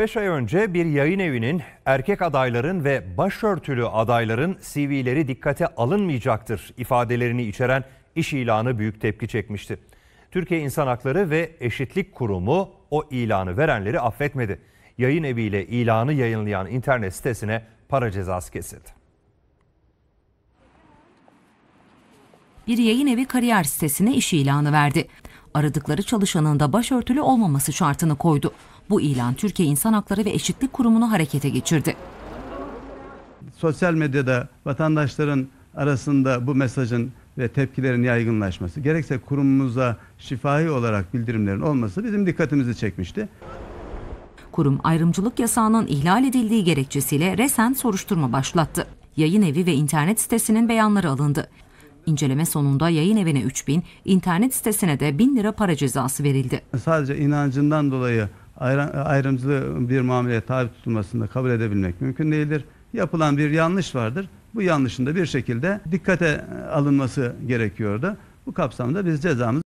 5 ay önce bir yayın evinin erkek adayların ve başörtülü adayların CV'leri dikkate alınmayacaktır ifadelerini içeren iş ilanı büyük tepki çekmişti. Türkiye İnsan Hakları ve Eşitlik Kurumu o ilanı verenleri affetmedi. Yayın eviyle ilanı yayınlayan internet sitesine para cezası kesildi. Bir yayın evi kariyer sitesine iş ilanı verdi aradıkları çalışanın da başörtülü olmaması şartını koydu. Bu ilan Türkiye İnsan Hakları ve Eşitlik Kurumu'nu harekete geçirdi. Sosyal medyada vatandaşların arasında bu mesajın ve tepkilerin yaygınlaşması, gerekse kurumumuza şifahi olarak bildirimlerin olması bizim dikkatimizi çekmişti. Kurum ayrımcılık yasağının ihlal edildiği gerekçesiyle resen soruşturma başlattı. Yayın evi ve internet sitesinin beyanları alındı. İnceleme sonunda yayın evine 3 bin, internet sitesine de 1000 lira para cezası verildi. Sadece inancından dolayı ayrımcılığı bir muameleye tabi tutulmasında kabul edebilmek mümkün değildir. Yapılan bir yanlış vardır. Bu yanlışın da bir şekilde dikkate e, alınması gerekiyordu. Bu kapsamda biz cezamız.